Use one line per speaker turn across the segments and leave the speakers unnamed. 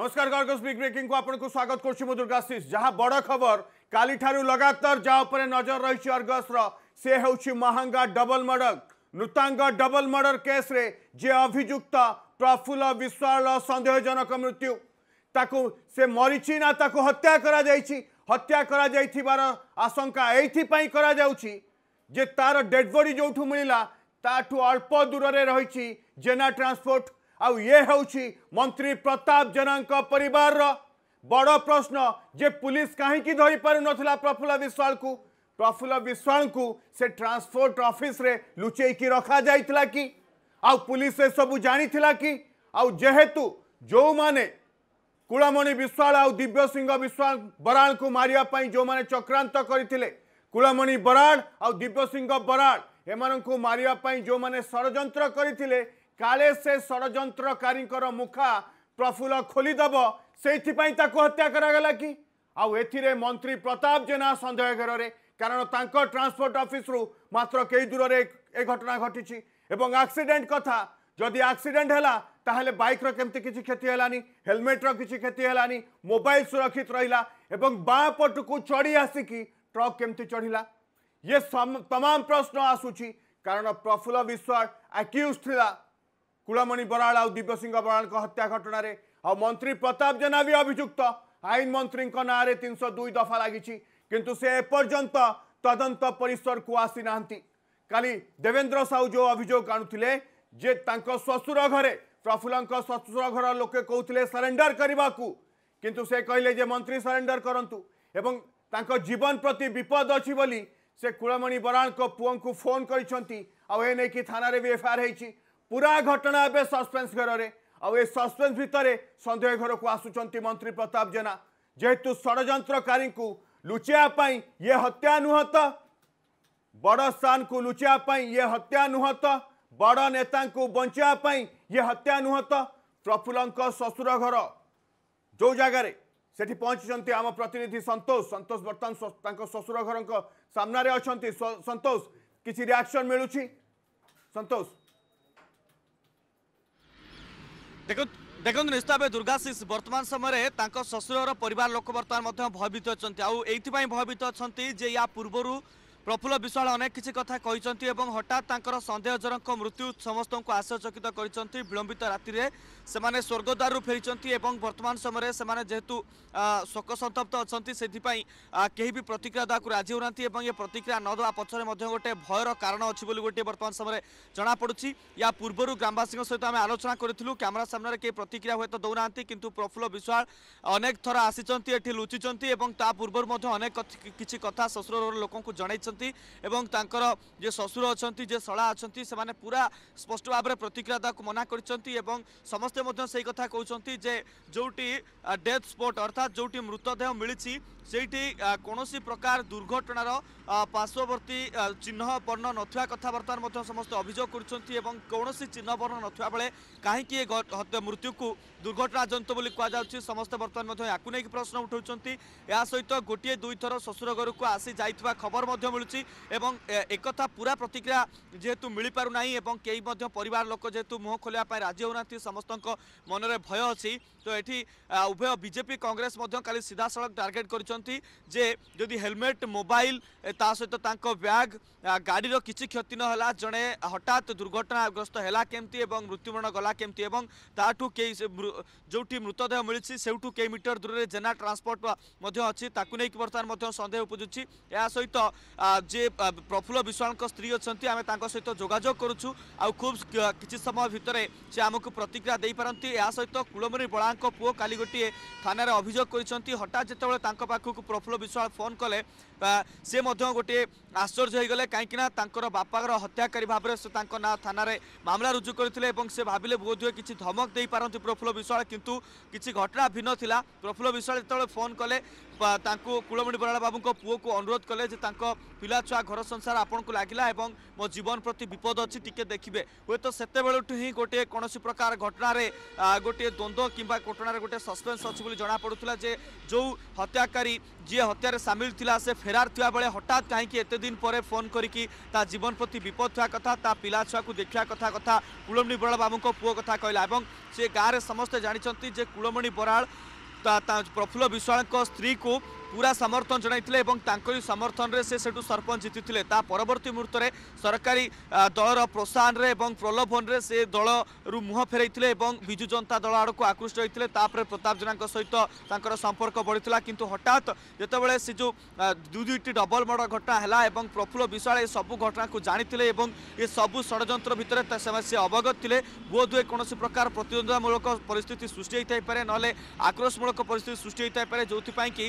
नमस्कार Garg big breaking को आपको स्वागत कर दुर्गाशीष जहाँ बड़ खबर काली लगातार जहाँ पर नजर रही अर्गसर से होगी महांगा डबल मर्डर मृतांग डबल मर्डर केस्रे जे अभिजुक्त प्रफुल्ल विश्वाल सन्देहजनक मृत्यु ताकू से मरी हत्या कर हत्या कर आशंका यहीपाई करेड बडी जो मिलला ताठ अल्प दूर से रही जेना ट्रांसपोर्ट आए हूँ मंत्री प्रताप जेना पर बड़ प्रश्न जे पुलिस कहीं धरी पार ना प्रफुल्ल विश्वाल को प्रफुल्ल विश्वाल को से ट्रांसपोर्ट अफिस लुचेक रखा जा कि आलिस से सब जाला कि आहेतु जो मैंने कूलमणि विश्वाल आ दिव्य सिंह विश्वाल बराल को मारे जो मैंने चक्रांत करते कूलमणि बराड़ आ दिव्य सिंह बराड़ को मारिया मारे जो मैंने षड़े কালে সে ষড়যন্ত্রকারীঙ্কর মুখা প্রফুল্ল খোলিদেব সেইপাই তাকে হত্যা করা কি আথিরে মন্ত্রী প্রতাপ জেনা সন্দেহ ঘেরে কারণ তাঁক ট্রান্সপোর্ট অফিসরু মাত্র কেই দূরে এ ঘটনা ঘটিছি এবং আক্সিডেন্ট কথা যদি আক্সিডেন্ট হল তাহলে বাইকর কমিটি কিছু ক্ষতি হলানি হেলমেটর কিছু ক্ষতি হলানি মোবাইল সুরক্ষিত রহলা এবং বাঁ পটকু চড়ি আসিকি ট্রক কমিটি চড়িলা ইয়ে তমাম প্রশ্ন আসুচি কারণ প্রফুল্ল বিশ্বাস আকিউজ লা কুলমণি বরাল আউ দিব্যসিংহ বরাল হত্যা ঘটনায় আউ মন্ত্রী প্রতাপ জেনা বি অভিযুক্ত আইন মন্ত্রী না তিনশো দুই দফা লাগিছি কিন্তু সে এপর্যন্ত তদন্ত পরিসর কু আসি না কালি দেবেন্দ্র সাউ যে অভিযোগ আনুলে যে তাঁর শ্বশুর ঘরে প্রফুল্লঙ্ক শ্বশুর ঘর লোকে কৌলে সরেন্ডর করা কিন্তু সে কহিলে যে মন্ত্রী সরেন্ডর করতু এবং তাঁর জীবন প্রতি বিপদ অছি সে কুলমণি বরাল পুঙ্কু ফোন করেছেন আনে থানার বি এফআইআর হয়েছে पूरा घटना एवं सस्पेन्स घर में आ सस्पेन्स भितर सन्देह घर को आसुंच मंत्री प्रताप जेना जेहेतु षड़ी को लुचाई ये हत्या नुहत बड़ सान को लुचाई ये हत्या नुहत बड़ नेता बचापी ये हत्या नुहत प्रफुल्ल शशुर घर जो जगह से आम प्रतिनिधि सतोष सतोष बर्तमान शशुर घर सामने अच्छा संतोष किसी रिएक्शन मिलूँ सतोष
ଦେଖନ୍ତୁ দেখুন নিশ্চিত ভাবে দুর্গা শিষ বর্তমান সময় তাঁর শ্বশুরর পরিবার লোক বর্তমান ভয়ভীত অনেক আইপাই ভয়ভীত অনেক যে ইয়া পূর্বর प्रफुल्ल विश्वाल अनेक कथा हठातर जनक मृत्यु समस्त को आश्चर्यचकित विलम्बित रातिर से स्वर्गद्वारु फेरी बर्तमान शोक सतप्त अच्छा से कहीं बि प्रतिक्रिया देखा राजी होना य प्रतिक्रिया नदेवा पछेर गोटे भयर कारण अलिक गोटे बर्तन समय जमापड़ी या पूर्व ग्रामवासी सहित आम आलोचना करूँ क्यमेरा सामने के प्रतिक्रिया दौना कि प्रफुल्ल विश्वाल अनेक थर आसी लुचिंट पूर्व अनेक कथा श्वश लोक ଅଛନ୍ତି ଏବଂ ତାଙ୍କର ଯେ ଶ୍ୱଶୁର ଅଛନ୍ତି ଯେ ଶଳା ଅଛନ୍ତି ସେମାନେ ପୁରା ସ୍ପଷ୍ଟ ଭାବରେ ପ୍ରତିକ୍ରିୟା ଦେବାକୁ ମନା କରିଛନ୍ତି ଏବଂ ସମସ୍ତେ ମଧ୍ୟ ସେଇ କଥା କହୁଛନ୍ତି ଯେ ଯେଉଁଠି ଡେଥ୍ ସ୍ପଟ୍ ଅର୍ଥାତ୍ ଯେଉଁଠି ମୃତଦେହ ମିଳିଛି ସେଇଠି କୌଣସି ପ୍ରକାର ଦୁର୍ଘଟଣାର ପାର୍ଶ୍ୱବର୍ତ୍ତୀ ଚିହ୍ନ ବର୍ଣ୍ଣ ନଥିବା କଥା ବର୍ତ୍ତମାନ ମଧ୍ୟ ସମସ୍ତେ ଅଭିଯୋଗ କରୁଛନ୍ତି ଏବଂ କୌଣସି ଚିହ୍ନ ବର୍ଣ୍ଣ ନଥିବା ବେଳେ କାହିଁକି ଏ ହତ୍ୟା ମୃତ୍ୟୁକୁ ଦୁର୍ଘଟଣାଜନିତ ବୋଲି କୁହାଯାଉଛି ସମସ୍ତେ ବର୍ତ୍ତମାନ ମଧ୍ୟ ୟାକୁ ନେଇକି ପ୍ରଶ୍ନ ଉଠାଉଛନ୍ତି ଏହା ସହିତ ଗୋଟିଏ ଦୁଇଥର ଶ୍ୱଶୁର ଘରକୁ ଆସି ଯାଇଥିବା ଖବର ମଧ୍ୟ ମିଳୁଛି ଏବଂ ଏକଥା ପୁରା ପ୍ରତିକ୍ରିୟା ଯେହେତୁ ମିଳିପାରୁନାହିଁ ଏବଂ କେହି ମଧ୍ୟ ପରିବାର ଲୋକ ଯେହେତୁ ମୁହଁ ଖୋଲିବା ପାଇଁ ରାଜି ହେଉନାହାନ୍ତି ସମସ୍ତଙ୍କ ମନରେ ଭୟ ଅଛି তো এটি উভয় বিজেপি কংগ্রেস মধ্যে কালি সিধাসলখ টার্গেট করছেন যে যদি হেলমেট মোবাইল তা সহ তাঁক ব্যাগ গাড়ির কিছু ক্ষতি নহলা জনে হঠাৎ দুর্ঘটনাগ্রস্ত হেলা কেমতি এবং মৃত্যুবরণ গলা কেমতি এবং তাঠু কে যেটি মৃতদেহ মিছে সেইঠু কে মিটর দূরে জেনা ট্রান্সপোর্ট অছি তাকে নেই বর্তমান সন্দেহ উপজুছি এ সহ যে প্রফুল্ল বিশ্বাল স্ত্রী অনেক আমি তাঁর সহ যোগাযোগ করছু আুব কিছু সময় ভিতরে সে আমি প্রতিক্রিয়া দিয়ে পাঁচ এ সহ কুলমণি বড়া ତାଙ୍କ ପୁଅ କାଲି ଗୋଟିଏ ଥାନାରେ ଅଭିଯୋଗ କରିଛନ୍ତି ହଠାତ୍ ଯେତେବେଳେ ତାଙ୍କ ପାଖକୁ ପ୍ରଫୁଲ୍ଲ ବିଶ୍ୱାଳ ଫୋନ୍ କଲେ ସେ ମଧ୍ୟ ଗୋଟିଏ ଆଶ୍ଚର୍ଯ୍ୟ ହୋଇଗଲେ କାହିଁକିନା ତାଙ୍କର ବାପାଙ୍କର ହତ୍ୟାକାରୀ ଭାବରେ ସେ ତାଙ୍କ ନାଁ ଥାନାରେ ମାମଲା ରୁଜୁ କରିଥିଲେ ଏବଂ ସେ ଭାବିଲେ ବୋଧହୁଏ କିଛି ଧମକ ଦେଇପାରନ୍ତି ପ୍ରଫୁଲ୍ଲ ବିଶ୍ୱାଳ କିନ୍ତୁ କିଛି ଘଟଣା ଭିନ୍ନ ଥିଲା ପ୍ରଫୁଲ୍ଲ ବିଶ୍ୱାଳ ଯେତେବେଳେ ଫୋନ୍ କଲେ ତାଙ୍କୁ କୁଳମଣି ବରାଳ ବାବୁଙ୍କ ପୁଅକୁ ଅନୁରୋଧ କଲେ ଯେ ତାଙ୍କ ପିଲାଛୁଆ ଘର ସଂସାର ଆପଣଙ୍କୁ ଲାଗିଲା ଏବଂ ମୋ ଜୀବନ ପ୍ରତି ବିପଦ ଅଛି ଟିକେ ଦେଖିବେ ହୁଏତ ସେତେବେଳଠୁ ହିଁ ଗୋଟିଏ କୌଣସି ପ୍ରକାର ଘଟଣାରେ ଗୋଟିଏ ଦ୍ୱନ୍ଦ୍ୱ କିମ୍ବା ঘটনার গোটে সসপেন্স অছি বলে জনা পড়ুতলা যে যে হত্যাকারী যে হত্যার সামিল লা সে ফেরার থাকবে হঠাৎ কাহি এত দিন পরে ফোন করিকি তা জীবন প্রতি বিপদ থাকা কথা তা পিলা ছুঁ দেখা কথা কথা কুলমণি বড় বাবুঙ্ পুয় কথা কহিলা এবং সে গাঁরে সমস্তে জাঁচান যে কুলমণি বরাড় প্রফুল্ল বিশ্বাল স্ত্রী কু ପୁରା ସମର୍ଥନ ଜଣାଇଥିଲେ ଏବଂ ତାଙ୍କରି ସମର୍ଥନରେ ସେ ସେଠୁ ସରପଞ୍ଚ ଜିତିଥିଲେ ତା ପରବର୍ତ୍ତୀ ମୁହୂର୍ତ୍ତରେ ସରକାରୀ ଦଳର ପ୍ରୋତ୍ସାହନରେ ଏବଂ ପ୍ରଲୋଭନରେ ସେ ଦଳରୁ ମୁହଁ ଫେରାଇଥିଲେ ଏବଂ ବିଜୁ ଜନତା ଦଳ ଆଡ଼କୁ ଆକୃଷ୍ଟ ହୋଇଥିଲେ ତାପରେ ପ୍ରତାପ ଜେନାଙ୍କ ସହିତ ତାଙ୍କର ସମ୍ପର୍କ ବଢ଼ିଥିଲା କିନ୍ତୁ ହଠାତ୍ ଯେତେବେଳେ ସେ ଯେଉଁ ଦୁଇ ଦୁଇଟି ଡବଲ ମର୍ଡର ଘଟଣା ହେଲା ଏବଂ ପ୍ରଫୁଲ୍ଲ ବିଶ୍ୱାଳ ଏ ସବୁ ଘଟଣାକୁ ଜାଣିଥିଲେ ଏବଂ ଏ ସବୁ ଷଡ଼ଯନ୍ତ୍ର ଭିତରେ ସେମାନେ ଅବଗତ ଥିଲେ ବୋଧହୁଏ କୌଣସି ପ୍ରକାର ପ୍ରତିଦ୍ୱନ୍ଦ୍ୱିତାମୂଳକ ପରିସ୍ଥିତି ସୃଷ୍ଟି ହୋଇଥାଇପାରେ ନହେଲେ ଆକ୍ରୋଶମୂଳକ ପରିସ୍ଥିତି ସୃଷ୍ଟି ହୋଇଥାଇପାରେ ଯେଉଁଥିପାଇଁ କି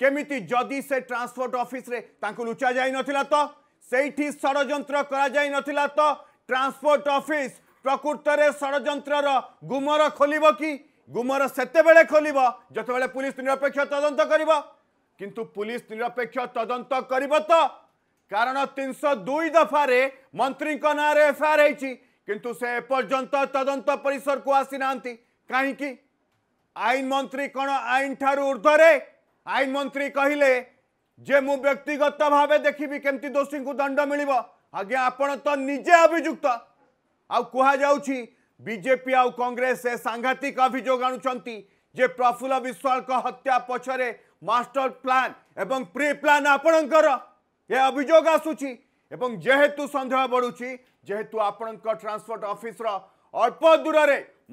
কেমিতি যদি সে ট্রান্সপোর্ট অফিসে তাঁকু লুচা যাই নথিলা তো সেইটি ষড়যন্ত্র করা যাই নথিলা তো ট্রান্সপোর্ট অফিস প্রকৃতরে ষড়যন্ত্রর গুমর খোলিব কি গুমর সেতবে খোলিব যেতবে পুলিশ নিরপেক্ষ তদন্ত করিব কিন্তু পুলিশ নিরপেক্ষ তদন্ত করিব তো কারণ তিনশো দুই দফারে মন্ত্রী না এফআইআর হয়েছি কিন্তু সে এপর্যন্ত তদন্ত পরিসরকু আসি না কী আইন মন্ত্রী কোণ আইন ঠার ঊর্ধ্বরে आईन मंत्री कहले जे मु व्यक्तिगत भाव देखी के दोषी को दंड मिल आज्ञा आपण तो निजे अभिजुक्त आजाऊँ बीजेपी आउ कांग्रेस से सांघातिक अभोग आज प्रफुल्ल विश्वाल हत्या पक्षरे मास्टर प्लान एवं प्री प्लां आपणकर अभोग आसूब जेहेतु सन्देह बढ़ुची जेहेतु आपण ट्रांसपोर्ट अफिस्र अल्प दूर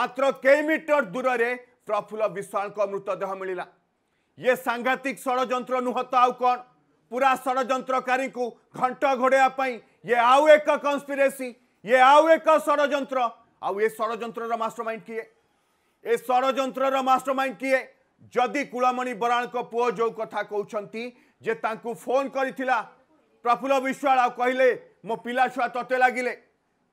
मात्र कई मीटर दूर से प्रफुल्ल विश्वाल मृतदेह मिलला ये सांघातिक षड़ नुह तो आउ कौन पूरा षड़ी को घंट घोड़ाई ये आउ एक कन्स्पिरेसी ये आउ एक षड़यंत्र आउ ये माइंड किए ये षड़ षड़यंत्रर माइंड किए जदि कूलमणि बराल पुओ जो कथा कहते जे फोन कर प्रफुल्ल विश्वाल कहले मो पा छुआ तते लागिले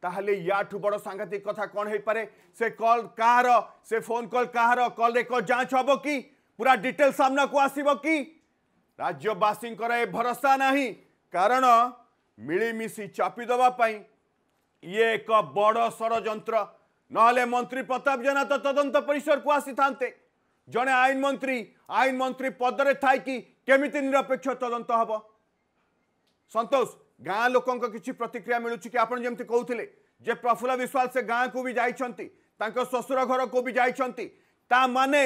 या याठू बड़ सांघातिक कथा कौन हो पाए से कल कह से फोन कॉल कार कॉल जांच हम कि पूरा डिटेल सामना को आसब कि राज्यवासी भरोसा ना कारण मिलमिशी चापीदेपी ये एक बड़ षड़ ना मंत्री प्रताप जेना तो तदंत परिसर को आसी था जड़े आईन मंत्री आईन मंत्री पदर थी केमी निरपेक्ष तदंत हम सतोष गाँ लोक प्रतिक्रिया मिलू कि आप कहते जे प्रफुल्ल विश्वास से गाँ को भी जाइंस शशुर घर को भी जाने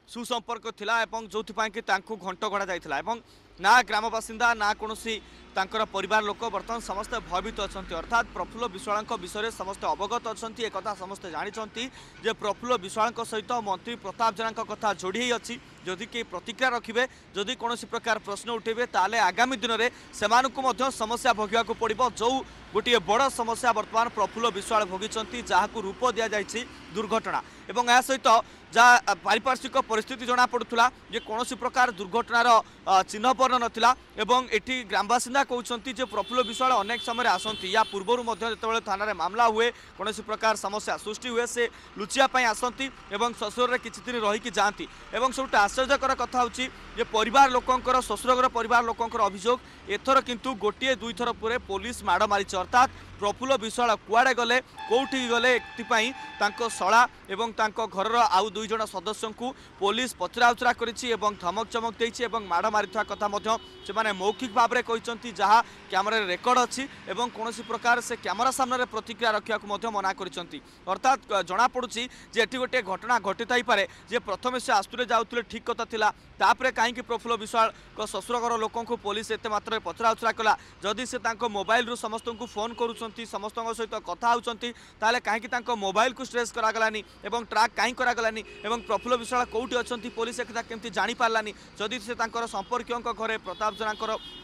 ସୁସମ୍ପର୍କ ଥିଲା ଏବଂ ଯେଉଁଥିପାଇଁ କି ତାଙ୍କୁ ଘଣ୍ଟ ଘଡ଼ା ଯାଇଥିଲା ଏବଂ ନା ଗ୍ରାମ ବାସିନ୍ଦା ନା କୌଣସି ତାଙ୍କର ପରିବାର ଲୋକ ବର୍ତ୍ତମାନ ସମସ୍ତେ ଭୟଭୀତ ଅଛନ୍ତି ଅର୍ଥାତ୍ ପ୍ରଫୁଲ୍ଲ ବିଶ୍ୱାଳଙ୍କ ବିଷୟରେ ସମସ୍ତେ ଅବଗତ ଅଛନ୍ତି ଏକଥା ସମସ୍ତେ ଜାଣିଛନ୍ତି ଯେ ପ୍ରଫୁଲ୍ଲ ବିଶ୍ୱାଳଙ୍କ ସହିତ ମନ୍ତ୍ରୀ ପ୍ରତାପ ଜେନାଙ୍କ କଥା ଯୋଡ଼ି ହୋଇଅଛି ଯଦି କେହି ପ୍ରତିକ୍ରିୟା ରଖିବେ ଯଦି କୌଣସି ପ୍ରକାର ପ୍ରଶ୍ନ ଉଠାଇବେ ତାହେଲେ ଆଗାମୀ ଦିନରେ ସେମାନଙ୍କୁ ମଧ୍ୟ ସମସ୍ୟା ଭୋଗିବାକୁ ପଡ଼ିବ ଯେଉଁ ଗୋଟିଏ ବଡ଼ ସମସ୍ୟା ବର୍ତ୍ତମାନ ପ୍ରଫୁଲ୍ଲ ବିଶ୍ୱାଳ ଭୋଗିଛନ୍ତି ଯାହାକୁ ରୂପ ଦିଆଯାଇଛି ଦୁର୍ଘଟଣା ଏବଂ ଏହା ସହିତ ଯାହା ପାରିପାର୍ଶ୍ୱିକ ପରିସ୍ଥିତି ଜଣାପଡ଼ୁଥିଲା ଯେ କୌଣସି ପ୍ରକାର ଦୁର୍ଘଟଣାର ଚିହ୍ନ ବର୍ଣ୍ଣ ନଥିଲା ଏବଂ ଏଠି ଗ୍ରାମବାସିନ୍ଦା କହୁଛନ୍ତି ଯେ ପ୍ରଫୁଲ୍ଲ ବିଶ୍ୱାଳ ଅନେକ ସମୟରେ ଆସନ୍ତି ୟା ପୂର୍ବରୁ ମଧ୍ୟ ଯେତେବେଳେ ଥାନାରେ ମାମଲା ହୁଏ କୌଣସି ପ୍ରକାର ସମସ୍ୟା ସୃଷ୍ଟି ହୁଏ ସେ ଲୁଚିବା ପାଇଁ ଆସନ୍ତି ଏବଂ ଶ୍ୱଶୁରରେ କିଛି ଦିନ ରହିକି ଯାଆନ୍ତି ଏବଂ ସବୁଠୁ ଆଶ୍ଚର୍ଯ୍ୟକର କଥା ହେଉଛି ଯେ ପରିବାର ଲୋକଙ୍କର ଶ୍ୱଶୁରଘର ପରିବାର ଲୋକଙ୍କର ଅଭିଯୋଗ ଏଥର କିନ୍ତୁ ଗୋଟିଏ ଦୁଇଥର ପରେ ପୋଲିସ ମାଡ଼ ମାରିଛି ଅର୍ଥାତ୍ ପ୍ରଫୁଲ୍ଲ ବିଶ୍ୱାଳ କୁଆଡ଼େ ଗଲେ କେଉଁଠିକି ଗଲେ ଏଥିପାଇଁ ତାଙ୍କ ଶଳା ଏବଂ ତାଙ୍କ ଘରର ଆଉ দুইজন সদস্যু পুলিশ পচরাউচরা করেছি এবং ধমক চমক দিয়েছি এবং মাড় মারিথা কথা মধ্যে সে মৌখিক ভাবে কিন্তু যা ক্যামেরার রেকর্ড অছি এবং কোণী প্রকার সে ক্যামেরা সামনে প্রতিক্রিয়া রাখা মধ্যে মনা করেছেন অর্থাৎ জনাপড়ুছি যে এটি গোটে ঘটনা ঘটি থাইপরে যে প্রথমে সে আস্তুরে যাওয়া ঠিক কথা লা তাপরে কাইকি প্রফুল্ল বিশ্বাল শ্বশুর ঘর লোক পুলিশ এত মাত্রায় পচরাউচরা কলা যদি সে তাঁর মোবাইল সমস্ত ফোন করছেন সমস্ত সহ কথা হচ্ছেন তাহলে কাইকি তাঁর মোবাইল কু স্ট্রেস করা এবং ট্রাক কাই করা এবং প্রফুল্ল বিশাল কোটি অনেক পুলিশ একথা কেমি জাঁপারি যদি সে তাঁর সম্পর্কীয় ঘরে প্রতাপ জেলা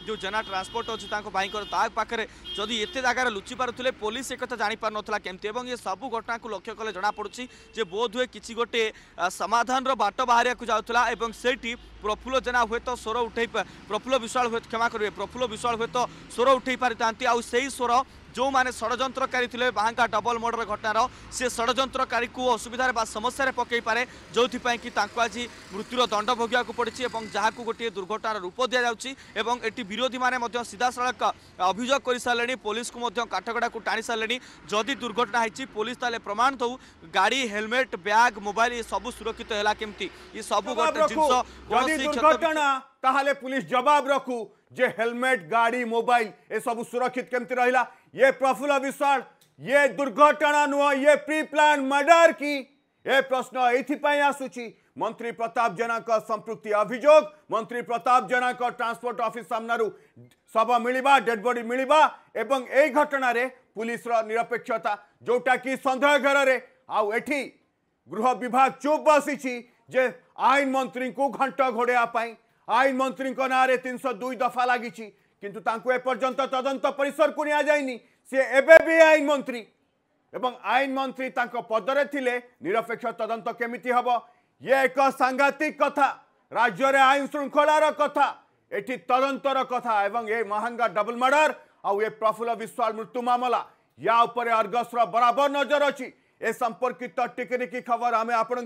যে জেনা ট্রান্সপোর্ট অনেক তাঁর ভাইঙ্কর তা পাখে যদি এত জায়গায় লুচি পুলে পুলিশ একথা জাঁপার নাই কেমি এবং এ সব ঘটনা লক্ষ্য কলে জনাপড়ুছি যে বোধ হুয়ে কিছু গোটে সমাধানর বাট বাহার যাওয়া এবং সেইটি প্রফুল্ল জেনা হুয়েত স্বর উঠে প্রফুল্ল বিশাল হুয়ে ক্ষমা করবে প্রফুল্ল বিশাল হুয়েত স্বর উঠে পারি সেই স্বর ଯେଉଁମାନେ ଷଡ଼ଯନ୍ତ୍ରକାରୀ ଥିଲେ ବାହାଙ୍କା ଡବଲ ମର୍ଡର ଘଟଣାର ସେ ଷଡ଼ଯନ୍ତ୍ରକାରୀକୁ ଅସୁବିଧାରେ ବା ସମସ୍ୟାରେ ପକାଇପାରେ ଯେଉଁଥିପାଇଁ କି ତାଙ୍କୁ ଆଜି ମୃତ୍ୟୁର ଦଣ୍ଡ ଭୋଗିବାକୁ ପଡ଼ିଛି ଏବଂ ଯାହାକୁ ଗୋଟିଏ ଦୁର୍ଘଟଣାର ରୂପ ଦିଆଯାଉଛି ଏବଂ ଏଠି ବିରୋଧୀମାନେ ମଧ୍ୟ ସିଧାସଳଖ ଅଭିଯୋଗ କରିସାରିଲେଣି ପୋଲିସକୁ ମଧ୍ୟ କାଠଗଡ଼ାକୁ ଟାଣି ସାରିଲେଣି ଯଦି ଦୁର୍ଘଟଣା ହେଇଛି ପୋଲିସ ତାହେଲେ ପ୍ରମାଣ ଦେଉ ଗାଡ଼ି ହେଲମେଟ ବ୍ୟାଗ୍ ମୋବାଇଲ ଏସବୁ ସୁରକ୍ଷିତ ହେଲା କେମିତି ଏସବୁ ଗୋଟେ ଜିନିଷ
ତାହେଲେ ପୁଲିସ ଜବାବ ରଖୁ जे हेलमेट गाड़ी मोबाइल ये सब सुरक्षित केमती रहा ये प्रफुल्ल विश्वास ये दुर्घटना नुह ये प्री प्लान मर्डर की ये प्रश्न ये आसुची मंत्री प्रताप जेना संप्रति अभोग मंत्री प्रताप जेना ट्रांसपोर्ट अफिस् सामनार शव मिलवा डेडबडी मिलवा एवं यही घटन पुलिस निरपेक्षता जोटा कि सन्देह में आठ गृह विभाग चुप बसी आईन मंत्री को घंट घोड़ापाई আইন মন্ত্রীঙ্ক নাঁরে তিনশো দুই দফা লাগিছি কিন্তু তাঁকু এপর্যন্ত তদন্ত পরিসরকু নিয়া যায়নি সে এবে বি আইন মন্ত্রী এবং আইন মন্ত্রী তাঁক পদরে থিলে নিরপেক্ষ তদন্ত কেমিতি হব ইয়ে এক সাংঘাতিক কথা রাজ্যরে আইন শৃঙ্খলার কথা এটি তদন্তর কথা এবং এই মহাঙ্গা ডবল মর্ডর আউ এ প্রফুল্ল বিশ্বাল মৃত্যু মামলা ইয়া উপরে অর্গসর বরাবর নজর অছি এ সম্পর্কিত টিকিটিকি খবর আমি আপনার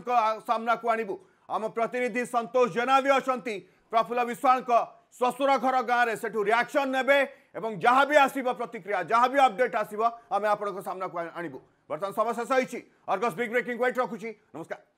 সামনাকু আনবু আমার প্রতিনিধি সন্তোষ জেনা বি অনেক ପ୍ରଫୁଲ୍ଲ ବିଶ୍ୱାଳଙ୍କ ଶ୍ୱଶୁର ଘର ଗାଁରେ ସେଠୁ ରିଆକ୍ସନ୍ ନେବେ ଏବଂ ଯାହା ବି ଆସିବ ପ୍ରତିକ୍ରିୟା ଯାହା ବି ଅପଡେଟ୍ ଆସିବ ଆମେ ଆପଣଙ୍କ ସାମ୍ନାକୁ ଆଣିବୁ ବର୍ତ୍ତମାନ ସମୟ ଶେଷ ହେଇଛି ଅର୍ଗସ୍ ବିଗ୍ ବ୍ରେକିଂ ୱେଟ୍ ରଖୁଛି ନମସ୍କାର